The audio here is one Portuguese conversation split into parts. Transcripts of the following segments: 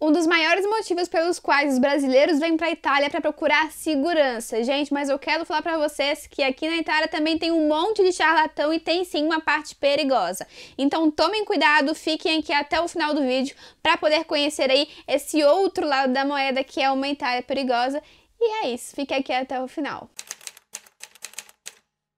Um dos maiores motivos pelos quais os brasileiros vêm para a Itália para procurar segurança. Gente, mas eu quero falar para vocês que aqui na Itália também tem um monte de charlatão e tem sim uma parte perigosa. Então tomem cuidado, fiquem aqui até o final do vídeo para poder conhecer aí esse outro lado da moeda que é uma Itália perigosa. E é isso, fique aqui até o final.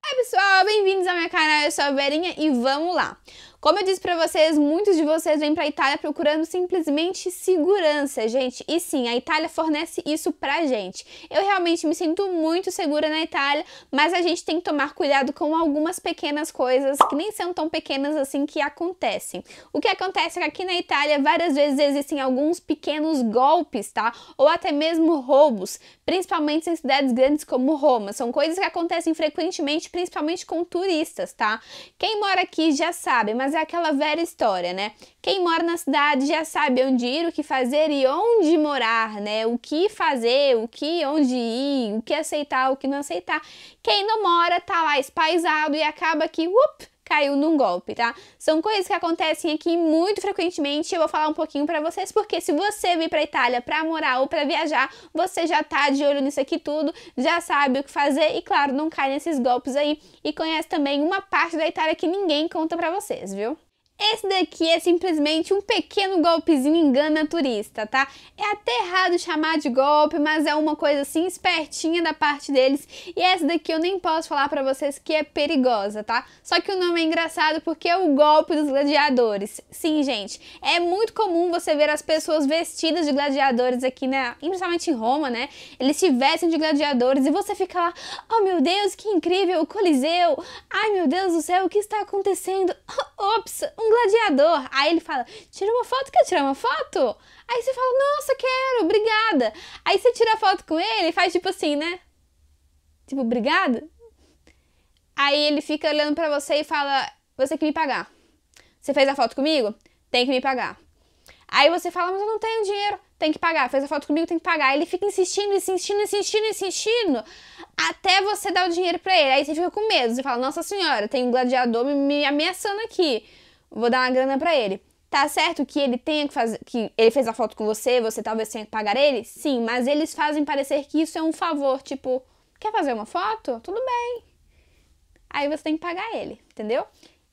Oi pessoal, bem-vindos ao meu canal, eu sou a Verinha e vamos lá. Como eu disse para vocês, muitos de vocês vêm para a Itália procurando simplesmente segurança, gente. E sim, a Itália fornece isso pra gente. Eu realmente me sinto muito segura na Itália, mas a gente tem que tomar cuidado com algumas pequenas coisas que nem são tão pequenas assim que acontecem. O que acontece é que aqui na Itália várias vezes existem alguns pequenos golpes, tá? Ou até mesmo roubos, principalmente em cidades grandes como Roma. São coisas que acontecem frequentemente, principalmente com turistas, tá? Quem mora aqui já sabe, mas é aquela velha história, né? Quem mora na cidade já sabe onde ir, o que fazer e onde morar, né? O que fazer, o que, onde ir, o que aceitar, o que não aceitar. Quem não mora tá lá espaisado e acaba que, up, caiu num golpe, tá? São coisas que acontecem aqui muito frequentemente eu vou falar um pouquinho para vocês, porque se você vir para Itália para morar ou para viajar, você já tá de olho nisso aqui tudo, já sabe o que fazer e claro, não cai nesses golpes aí e conhece também uma parte da Itália que ninguém conta para vocês, viu? Esse daqui é simplesmente um pequeno golpezinho engana turista, tá? É até errado chamar de golpe, mas é uma coisa assim espertinha da parte deles. E essa daqui eu nem posso falar para vocês que é perigosa, tá? Só que o nome é engraçado porque é o golpe dos gladiadores. Sim, gente, é muito comum você ver as pessoas vestidas de gladiadores aqui, né? Principalmente em Roma, né? Eles se vestem de gladiadores e você fica lá, oh meu Deus, que incrível, o Coliseu! Ai meu Deus do céu, o que está acontecendo? Ops, um gladiador. Aí ele fala: tira uma foto, quer tirar uma foto? Aí você fala: nossa, quero, obrigada. Aí você tira a foto com ele e faz tipo assim, né? Tipo, obrigada? Aí ele fica olhando para você e fala: você tem que me pagar. Você fez a foto comigo? Tem que me pagar. Aí você fala: mas eu não tenho dinheiro. Tem que pagar. Fez a foto comigo, tem que pagar. Aí ele fica insistindo, insistindo, insistindo, insistindo até você dar o dinheiro para ele. Aí você fica com medo. Você fala, nossa senhora, tem um gladiador me, me ameaçando aqui vou dar uma grana para ele. Tá certo que ele tenha que fazer, que ele fez a foto com você, você talvez tenha que pagar ele? Sim, mas eles fazem parecer que isso é um favor, tipo, quer fazer uma foto? Tudo bem. Aí você tem que pagar ele, entendeu?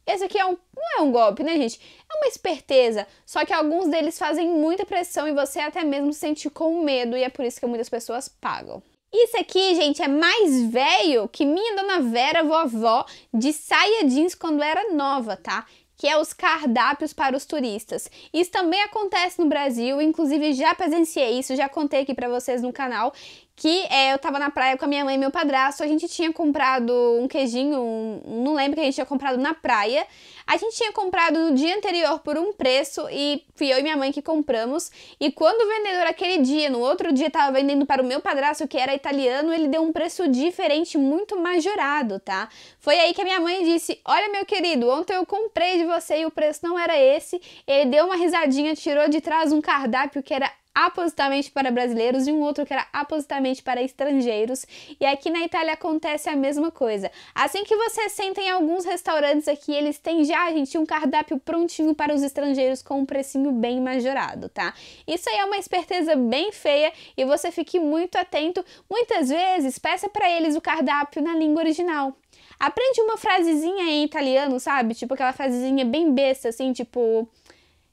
Esse aqui é um, não é um golpe, né, gente? É uma esperteza. Só que alguns deles fazem muita pressão e você até mesmo sente com medo, e é por isso que muitas pessoas pagam. Isso aqui, gente, é mais velho que minha dona Vera, vovó, de saia jeans quando era nova, tá? que é os cardápios para os turistas. Isso também acontece no Brasil, inclusive já presenciei isso, já contei aqui para vocês no canal, que é, eu tava na praia com a minha mãe e meu padrasto, a gente tinha comprado um queijinho, um, não lembro que a gente tinha comprado na praia. A gente tinha comprado no dia anterior por um preço e fui eu e minha mãe que compramos. E quando o vendedor aquele dia, no outro dia, tava vendendo para o meu padrasto, que era italiano, ele deu um preço diferente, muito majorado, tá? Foi aí que a minha mãe disse: Olha, meu querido, ontem eu comprei de você e o preço não era esse. Ele deu uma risadinha, tirou de trás um cardápio que era apositamente para brasileiros e um outro que era apositamente para estrangeiros. E aqui na Itália acontece a mesma coisa. Assim que você senta em alguns restaurantes aqui, eles têm já, gente, um cardápio prontinho para os estrangeiros com um precinho bem majorado, tá? Isso aí é uma esperteza bem feia e você fique muito atento. Muitas vezes, peça para eles o cardápio na língua original. Aprende uma frasezinha em italiano, sabe? Tipo aquela frasezinha bem besta, assim, tipo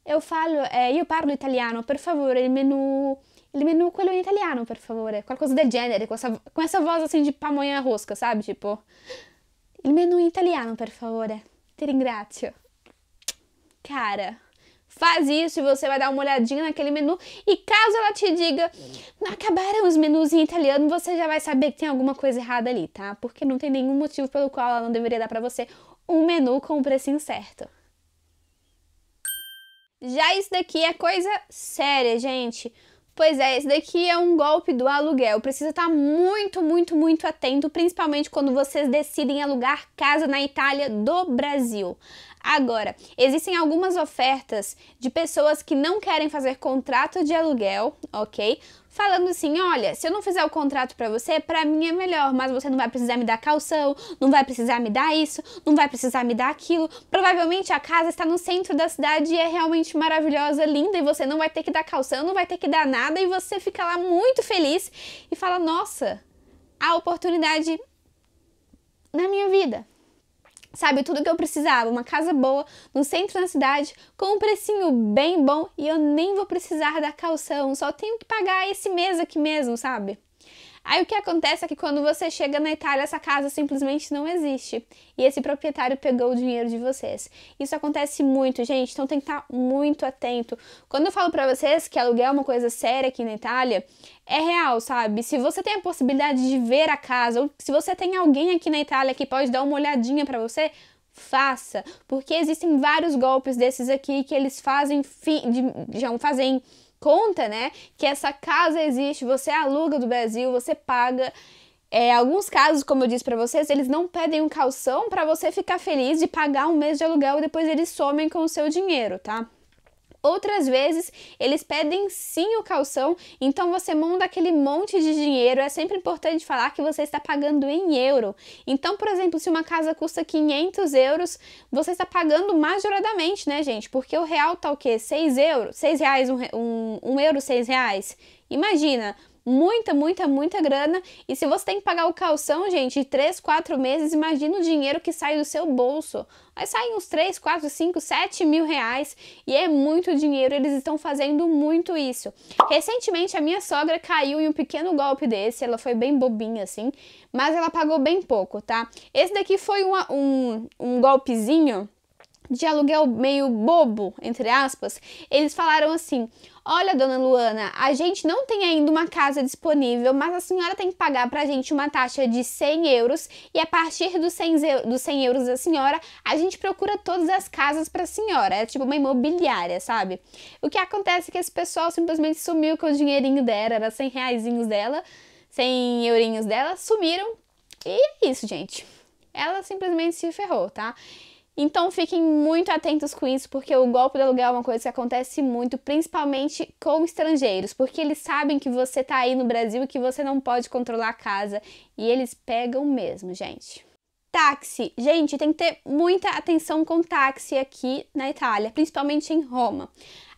eu falo, eh, io parlo italiano, per favore, il menu, il menu quello in italiano, per favore. Qualcosa del genere, com essa, com essa voz assim de pamonha rosca, sabe? Tipo, il menu in italiano, per favore. Ti ringrazio. Cara, faz isso e você vai dar uma olhadinha naquele menu. E caso ela te diga, acabaram os menus em italiano, você já vai saber que tem alguma coisa errada ali, tá? Porque não tem nenhum motivo pelo qual ela não deveria dar para você um menu com o preço incerto. Já isso daqui é coisa séria, gente. Pois é, esse daqui é um golpe do aluguel. Precisa estar tá muito, muito, muito atento, principalmente quando vocês decidem alugar casa na Itália do Brasil. Agora, existem algumas ofertas de pessoas que não querem fazer contrato de aluguel, ok? falando assim: olha, se eu não fizer o contrato para você, para mim é melhor, mas você não vai precisar me dar calção, não vai precisar me dar isso, não vai precisar me dar aquilo. Provavelmente a casa está no centro da cidade e é realmente maravilhosa, linda, e você não vai ter que dar calção, não vai ter que dar nada, e você fica lá muito feliz e fala: nossa, a oportunidade na minha vida sabe, tudo que eu precisava, uma casa boa, no centro da cidade, com um precinho bem bom e eu nem vou precisar da calção, só tenho que pagar esse mês aqui mesmo, sabe? Aí o que acontece é que quando você chega na Itália, essa casa simplesmente não existe. E esse proprietário pegou o dinheiro de vocês. Isso acontece muito, gente, então tem que estar tá muito atento. Quando eu falo para vocês que aluguel é uma coisa séria aqui na Itália, é real, sabe? Se você tem a possibilidade de ver a casa, ou se você tem alguém aqui na Itália que pode dar uma olhadinha para você, faça, porque existem vários golpes desses aqui que eles fazem, fi, de, já fazem conta, né, que essa casa existe, você aluga do Brasil, você paga. É, alguns casos, como eu disse para vocês, eles não pedem um calção para você ficar feliz de pagar um mês de aluguel e depois eles somem com o seu dinheiro, tá? Outras vezes, eles pedem sim o calção, então você manda aquele monte de dinheiro. É sempre importante falar que você está pagando em euro. Então, por exemplo, se uma casa custa 500 euros, você está pagando majoradamente, né, gente? Porque o real tá o quê? 6 euros? 6 reais, um, um, um euro, 6 reais? Imagina, muita, muita, muita grana. E se você tem que pagar o calção, gente, 3, 4 meses, imagina o dinheiro que sai do seu bolso. Mas saem uns 3, 4, 5, 7 mil reais e é muito dinheiro, eles estão fazendo muito isso. Recentemente a minha sogra caiu em um pequeno golpe desse, ela foi bem bobinha assim, mas ela pagou bem pouco, tá? Esse daqui foi uma, um, um golpezinho de aluguel meio bobo, entre aspas, eles falaram assim: Olha, dona Luana, a gente não tem ainda uma casa disponível, mas a senhora tem que pagar pra gente uma taxa de 100 euros e a partir dos 100, dos 100 euros da senhora, a gente procura todas as casas pra senhora. É tipo uma imobiliária, sabe? O que acontece é que esse pessoal simplesmente sumiu com o dinheirinho dela, era 100 reaisinhos dela, 100 eurinhos dela, sumiram. E é isso, gente. Ela simplesmente se ferrou, tá? Então fiquem muito atentos com isso, porque o golpe do aluguel é uma coisa que acontece muito, principalmente com estrangeiros, porque eles sabem que você está aí no Brasil e que você não pode controlar a casa, e eles pegam mesmo, gente. Táxi. Gente, tem que ter muita atenção com táxi aqui na Itália, principalmente em Roma.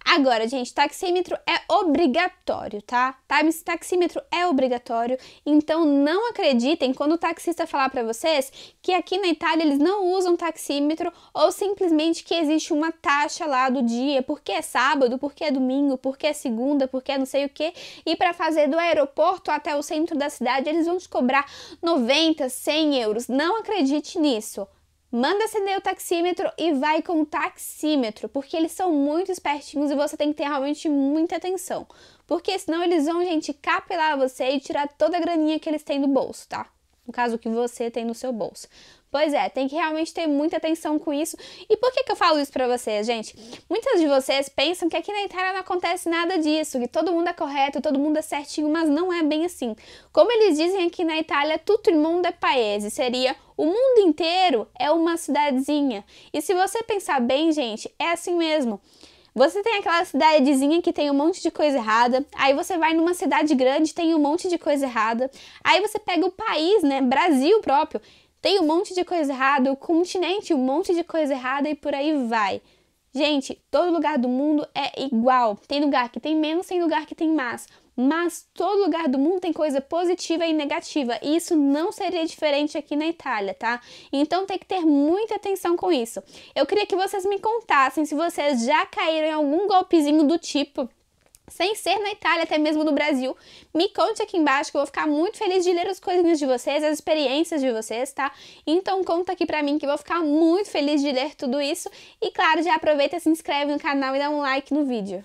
Agora, gente, taxímetro é obrigatório, tá? Taxímetro é obrigatório, então não acreditem quando o taxista falar para vocês que aqui na Itália eles não usam taxímetro ou simplesmente que existe uma taxa lá do dia, porque é sábado, porque é domingo, porque é segunda, porque é não sei o que, e para fazer do aeroporto até o centro da cidade eles vão te cobrar 90, 100 euros. Não acredite nisso. Manda acender o taxímetro e vai com o taxímetro, porque eles são muito espertinhos e você tem que ter realmente muita atenção. Porque senão eles vão, gente, capelar você e tirar toda a graninha que eles têm do bolso, tá? no caso que você tem no seu bolso. Pois é, tem que realmente ter muita atenção com isso. E por que, que eu falo isso pra vocês, gente? Muitas de vocês pensam que aqui na Itália não acontece nada disso, que todo mundo é correto, todo mundo é certinho, mas não é bem assim. Como eles dizem aqui na Itália, tutto il mondo è paese, seria o mundo inteiro é uma cidadezinha. E se você pensar bem, gente, é assim mesmo. Você tem aquela cidadezinha que tem um monte de coisa errada, aí você vai numa cidade grande, tem um monte de coisa errada, aí você pega o país, né, Brasil próprio, tem um monte de coisa errada, o continente, um monte de coisa errada e por aí vai. Gente, todo lugar do mundo é igual. Tem lugar que tem menos, tem lugar que tem mais. Mas todo lugar do mundo tem coisa positiva e negativa, e isso não seria diferente aqui na Itália, tá? Então tem que ter muita atenção com isso. Eu queria que vocês me contassem se vocês já caíram em algum golpezinho do tipo sem ser na Itália, até mesmo no Brasil. Me conte aqui embaixo que eu vou ficar muito feliz de ler as coisinhas de vocês, as experiências de vocês, tá? Então conta aqui pra mim que eu vou ficar muito feliz de ler tudo isso. E claro, já aproveita, se inscreve no canal e dá um like no vídeo.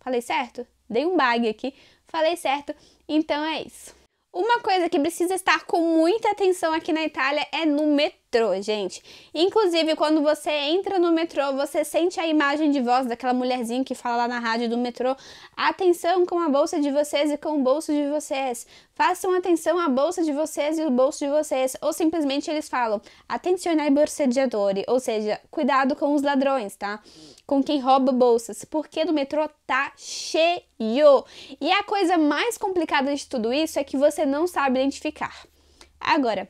Falei certo? Dei um bug aqui. Falei certo? Então é isso. Uma coisa que precisa estar com muita atenção aqui na Itália é no metrô metrô, gente. Inclusive, quando você entra no metrô, você sente a imagem de voz daquela mulherzinha que fala lá na rádio do metrô. Atenção com a bolsa de vocês e com o bolso de vocês. Façam atenção à bolsa de vocês e o bolso de vocês. Ou simplesmente eles falam, attenzione borseggiatori, ou seja, cuidado com os ladrões, tá? Com quem rouba bolsas, porque no metrô tá cheio. E a coisa mais complicada de tudo isso é que você não sabe identificar. Agora,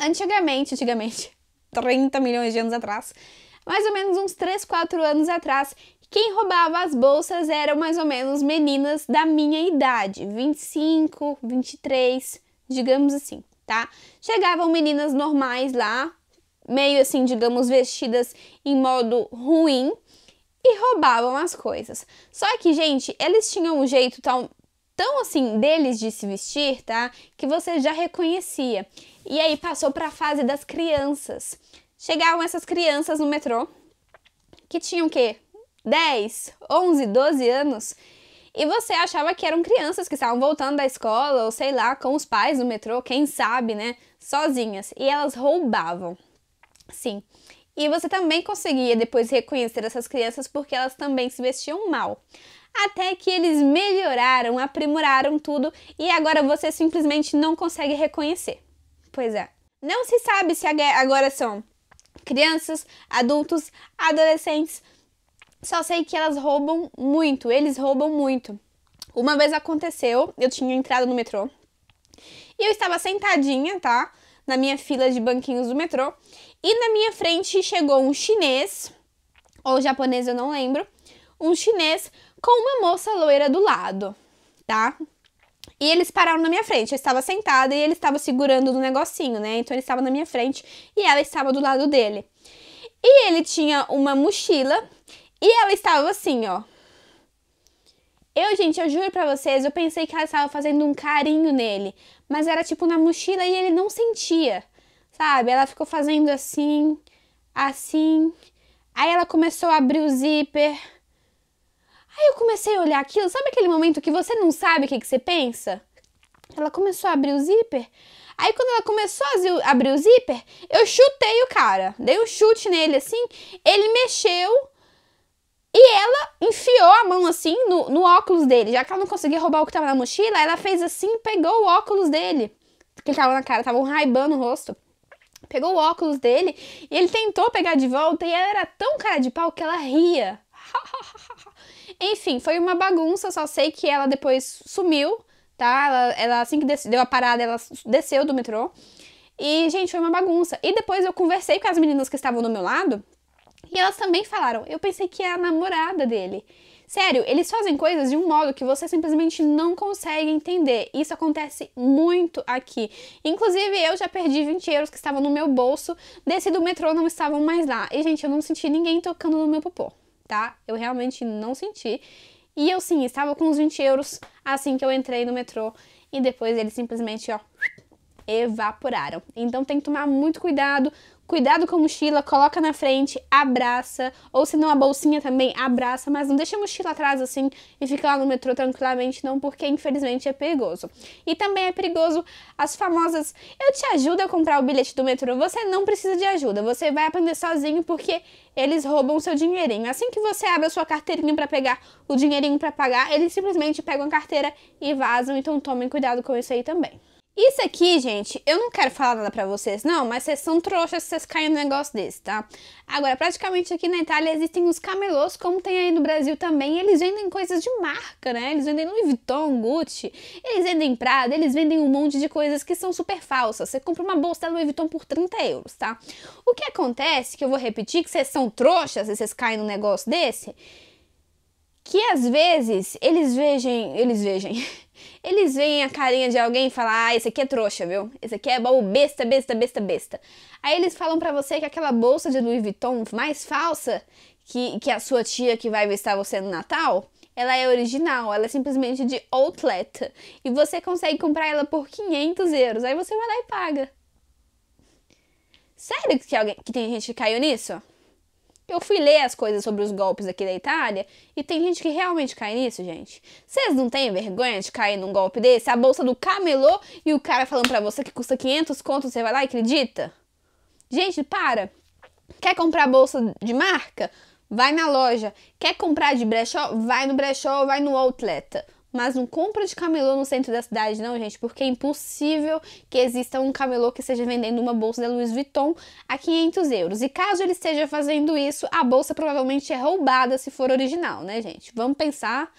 Antigamente, antigamente, 30 milhões de anos atrás, mais ou menos uns 3, 4 anos atrás, quem roubava as bolsas eram mais ou menos meninas da minha idade, 25, 23, digamos assim, tá? Chegavam meninas normais lá, meio assim, digamos, vestidas em modo ruim e roubavam as coisas. Só que, gente, eles tinham um jeito tal, tão assim deles de se vestir, tá? Que você já reconhecia. E aí passou para a fase das crianças. Chegavam essas crianças no metrô que tinham o quê? 10, 11, 12 anos. E você achava que eram crianças que estavam voltando da escola ou sei lá, com os pais no metrô, quem sabe, né? Sozinhas. E elas roubavam. Sim. E você também conseguia depois reconhecer essas crianças porque elas também se vestiam mal até que eles melhoraram, aprimoraram tudo e agora você simplesmente não consegue reconhecer. Pois é. Não se sabe se agora são crianças, adultos, adolescentes. Só sei que elas roubam muito, eles roubam muito. Uma vez aconteceu, eu tinha entrado no metrô e eu estava sentadinha, tá? Na minha fila de banquinhos do metrô. E na minha frente chegou um chinês, ou japonês, eu não lembro, um chinês com uma moça loira do lado, tá? E eles pararam na minha frente. Eu estava sentada e ele estava segurando do negocinho, né? Então ele estava na minha frente e ela estava do lado dele. E ele tinha uma mochila e ela estava assim, ó. Eu, gente, eu juro pra vocês, eu pensei que ela estava fazendo um carinho nele, mas era tipo na mochila e ele não sentia, sabe? Ela ficou fazendo assim, assim. Aí ela começou a abrir o zíper Aí eu comecei a olhar aquilo, sabe aquele momento que você não sabe o que, que você pensa? Ela começou a abrir o zíper. Aí quando ela começou a abrir o zíper, eu chutei o cara. Dei um chute nele assim, ele mexeu e ela enfiou a mão assim no, no óculos dele. Já que ela não conseguia roubar o que tava na mochila, ela fez assim, pegou o óculos dele. Que tava na cara, tava um raibando no rosto. Pegou o óculos dele e ele tentou pegar de volta e ela era tão cara de pau que ela ria. Enfim, foi uma bagunça, só sei que ela depois sumiu, tá? Ela, ela assim que deu a parada, ela desceu do metrô. E, gente, foi uma bagunça. E depois eu conversei com as meninas que estavam do meu lado e elas também falaram. Eu pensei que era é a namorada dele. Sério, eles fazem coisas de um modo que você simplesmente não consegue entender. Isso acontece muito aqui. Inclusive, eu já perdi 20 euros que estavam no meu bolso, desci do metrô, não estavam mais lá. E, gente, eu não senti ninguém tocando no meu popô tá? Eu realmente não senti. E eu sim, estava com uns 20 euros assim que eu entrei no metrô e depois eles simplesmente, ó, evaporaram. Então tem que tomar muito cuidado cuidado com a mochila, coloca na frente, abraça, ou se não a bolsinha também, abraça, mas não deixa a mochila atrás assim e fica lá no metrô tranquilamente não, porque infelizmente é perigoso. E também é perigoso as famosas eu te ajudo a comprar o bilhete do metrô, você não precisa de ajuda, você vai aprender sozinho porque eles roubam o seu dinheirinho. Assim que você abre a sua carteirinha para pegar o dinheirinho para pagar, eles simplesmente pegam a carteira e vazam, então tomem cuidado com isso aí também. Isso aqui, gente, eu não quero falar nada pra vocês, não, mas vocês são trouxas se vocês caem num negócio desse, tá? Agora, praticamente aqui na Itália existem os camelôs, como tem aí no Brasil também, eles vendem coisas de marca, né? Eles vendem Louis Vuitton, Gucci, eles vendem Prada, eles vendem um monte de coisas que são super falsas. Você compra uma bolsa da Louis Vuitton por 30 euros, tá? O que acontece, que eu vou repetir, que vocês são trouxas se vocês caem num negócio desse, que às vezes eles vejam, eles vejam, eles veem a carinha de alguém e falam, ah, esse aqui é trouxa, viu? Esse aqui é baú besta, besta, besta, besta. Aí eles falam para você que aquela bolsa de Louis Vuitton mais falsa que, que a sua tia que vai visitar você no Natal, ela é original, ela é simplesmente de outlet. E você consegue comprar ela por 500 euros, aí você vai lá e paga. Sério que, alguém, que tem gente que caiu nisso? Eu fui ler as coisas sobre os golpes aqui da Itália e tem gente que realmente cai nisso, gente. Vocês não têm vergonha de cair num golpe desse? A bolsa do camelô e o cara falando pra você que custa 500 contos, você vai lá e acredita? Gente, para. Quer comprar bolsa de marca? Vai na loja. Quer comprar de brechó? Vai no brechó, vai no outlet mas não compra de camelô no centro da cidade, não, gente, porque é impossível que exista um camelô que esteja vendendo uma bolsa da Louis Vuitton a 500 euros. E caso ele esteja fazendo isso, a bolsa provavelmente é roubada se for original, né, gente? Vamos pensar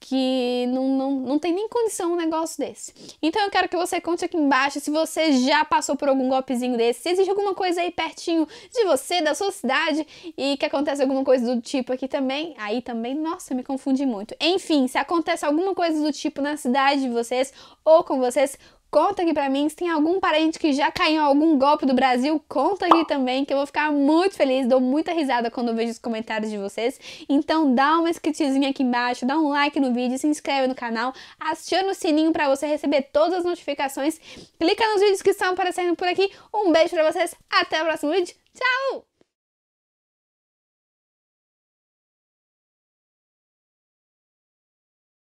que não, não, não tem nem condição um negócio desse. Então eu quero que você conte aqui embaixo se você já passou por algum golpezinho desse, se existe alguma coisa aí pertinho de você, da sua cidade, e que acontece alguma coisa do tipo aqui também. Aí também, nossa, me confundi muito. Enfim, se acontece alguma coisa do tipo na cidade de vocês ou com vocês, Conta aqui pra mim se tem algum parente que já caiu em algum golpe do Brasil. Conta aqui também, que eu vou ficar muito feliz. Dou muita risada quando eu vejo os comentários de vocês. Então dá uma escritezinha aqui embaixo, dá um like no vídeo, se inscreve no canal, aciona o sininho pra você receber todas as notificações. Clica nos vídeos que estão aparecendo por aqui. Um beijo pra vocês, até o próximo vídeo. Tchau!